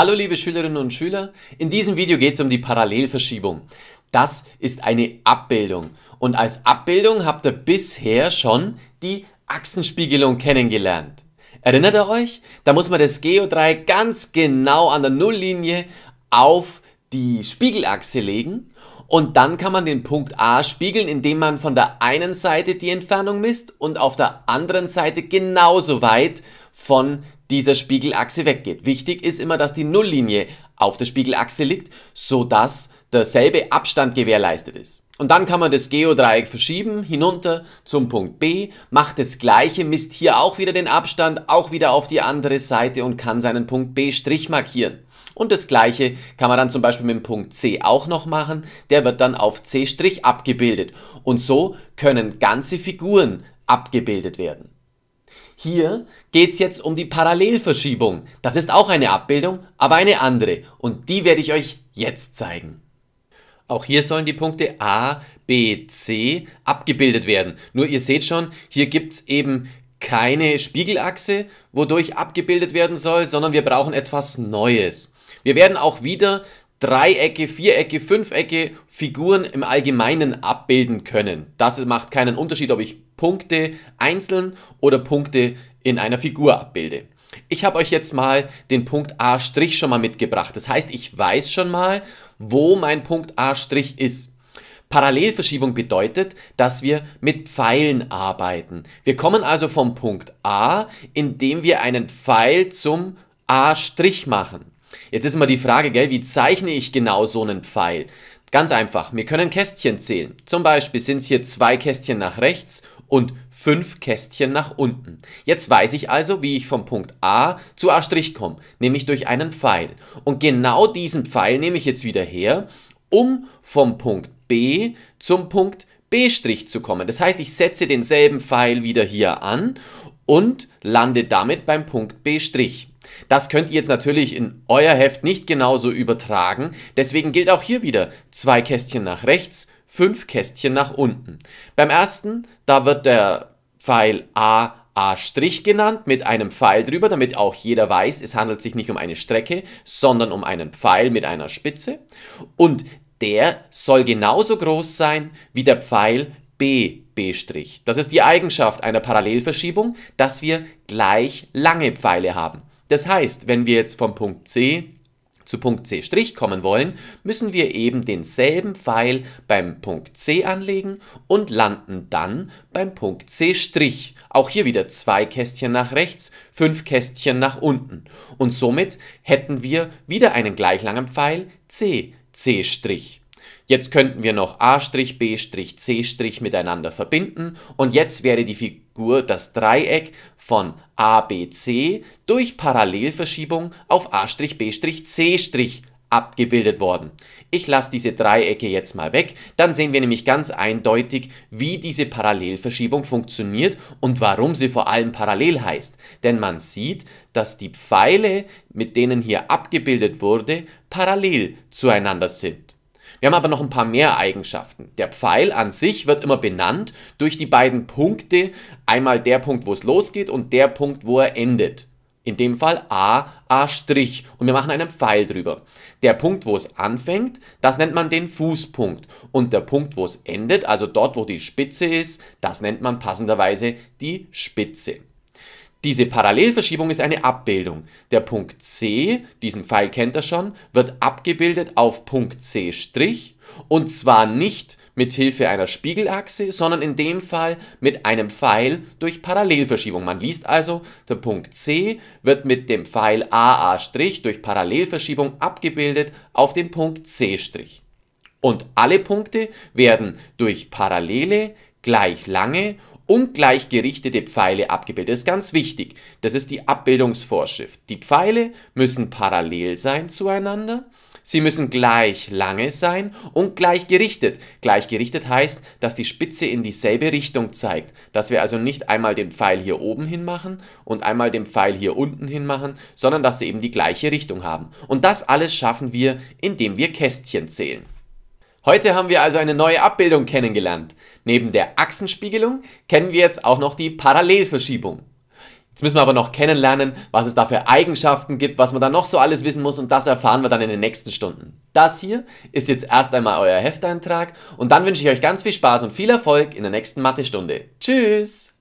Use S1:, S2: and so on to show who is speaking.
S1: Hallo liebe Schülerinnen und Schüler, in diesem Video geht es um die Parallelverschiebung. Das ist eine Abbildung und als Abbildung habt ihr bisher schon die Achsenspiegelung kennengelernt. Erinnert ihr euch? Da muss man das Geodreieck ganz genau an der Nulllinie auf die Spiegelachse legen und dann kann man den Punkt A spiegeln, indem man von der einen Seite die Entfernung misst und auf der anderen Seite genauso weit von dieser Spiegelachse weggeht. Wichtig ist immer, dass die Nulllinie auf der Spiegelachse liegt, sodass derselbe Abstand gewährleistet ist. Und dann kann man das Geodreieck verschieben, hinunter zum Punkt B, macht das gleiche, misst hier auch wieder den Abstand, auch wieder auf die andere Seite und kann seinen Punkt B' Strich markieren. Und das gleiche kann man dann zum Beispiel mit dem Punkt C auch noch machen, der wird dann auf C' Strich abgebildet. Und so können ganze Figuren abgebildet werden. Hier geht es jetzt um die Parallelverschiebung. Das ist auch eine Abbildung, aber eine andere. Und die werde ich euch jetzt zeigen. Auch hier sollen die Punkte A, B, C abgebildet werden. Nur ihr seht schon, hier gibt es eben keine Spiegelachse, wodurch abgebildet werden soll, sondern wir brauchen etwas Neues. Wir werden auch wieder Dreiecke, Vierecke, Fünfecke Figuren im Allgemeinen abbilden können. Das macht keinen Unterschied, ob ich Punkte einzeln oder Punkte in einer Figur abbilde. Ich habe euch jetzt mal den Punkt A' schon mal mitgebracht. Das heißt, ich weiß schon mal, wo mein Punkt A' ist. Parallelverschiebung bedeutet, dass wir mit Pfeilen arbeiten. Wir kommen also vom Punkt A, indem wir einen Pfeil zum A' machen. Jetzt ist immer die Frage, gell, wie zeichne ich genau so einen Pfeil? Ganz einfach, wir können Kästchen zählen. Zum Beispiel sind es hier zwei Kästchen nach rechts und fünf Kästchen nach unten. Jetzt weiß ich also, wie ich vom Punkt A zu A' komme, nämlich durch einen Pfeil. Und genau diesen Pfeil nehme ich jetzt wieder her, um vom Punkt B zum Punkt B' zu kommen. Das heißt, ich setze denselben Pfeil wieder hier an und lande damit beim Punkt B'. Das könnt ihr jetzt natürlich in euer Heft nicht genauso übertragen. Deswegen gilt auch hier wieder zwei Kästchen nach rechts, fünf Kästchen nach unten. Beim ersten, da wird der Pfeil A A' genannt mit einem Pfeil drüber, damit auch jeder weiß, es handelt sich nicht um eine Strecke, sondern um einen Pfeil mit einer Spitze. Und der soll genauso groß sein wie der Pfeil B B'. Das ist die Eigenschaft einer Parallelverschiebung, dass wir gleich lange Pfeile haben. Das heißt, wenn wir jetzt vom Punkt C zu Punkt C' kommen wollen, müssen wir eben denselben Pfeil beim Punkt C anlegen und landen dann beim Punkt C'. Auch hier wieder zwei Kästchen nach rechts, fünf Kästchen nach unten. Und somit hätten wir wieder einen gleich langen Pfeil C, C'. Jetzt könnten wir noch a', b', c' miteinander verbinden und jetzt wäre die Figur das Dreieck von ABC durch Parallelverschiebung auf a', b', c' abgebildet worden. Ich lasse diese Dreiecke jetzt mal weg, dann sehen wir nämlich ganz eindeutig, wie diese Parallelverschiebung funktioniert und warum sie vor allem parallel heißt. Denn man sieht, dass die Pfeile, mit denen hier abgebildet wurde, parallel zueinander sind. Wir haben aber noch ein paar mehr Eigenschaften. Der Pfeil an sich wird immer benannt durch die beiden Punkte, einmal der Punkt, wo es losgeht und der Punkt, wo er endet. In dem Fall A, A'. Und wir machen einen Pfeil drüber. Der Punkt, wo es anfängt, das nennt man den Fußpunkt. Und der Punkt, wo es endet, also dort, wo die Spitze ist, das nennt man passenderweise die Spitze. Diese Parallelverschiebung ist eine Abbildung. Der Punkt C, diesen Pfeil kennt er schon, wird abgebildet auf Punkt C' und zwar nicht mit Hilfe einer Spiegelachse, sondern in dem Fall mit einem Pfeil durch Parallelverschiebung. Man liest also, der Punkt C wird mit dem Pfeil AA' durch Parallelverschiebung abgebildet auf den Punkt C'. Und alle Punkte werden durch parallele, gleich lange ungleich gerichtete Pfeile abgebildet. Das ist ganz wichtig. Das ist die Abbildungsvorschrift. Die Pfeile müssen parallel sein zueinander. Sie müssen gleich lange sein und gleich gerichtet. Gleich gerichtet heißt, dass die Spitze in dieselbe Richtung zeigt. Dass wir also nicht einmal den Pfeil hier oben hin machen und einmal den Pfeil hier unten hin machen, sondern dass sie eben die gleiche Richtung haben. Und das alles schaffen wir, indem wir Kästchen zählen. Heute haben wir also eine neue Abbildung kennengelernt. Neben der Achsenspiegelung kennen wir jetzt auch noch die Parallelverschiebung. Jetzt müssen wir aber noch kennenlernen, was es da für Eigenschaften gibt, was man da noch so alles wissen muss und das erfahren wir dann in den nächsten Stunden. Das hier ist jetzt erst einmal euer Hefteintrag und dann wünsche ich euch ganz viel Spaß und viel Erfolg in der nächsten Mathestunde. Tschüss!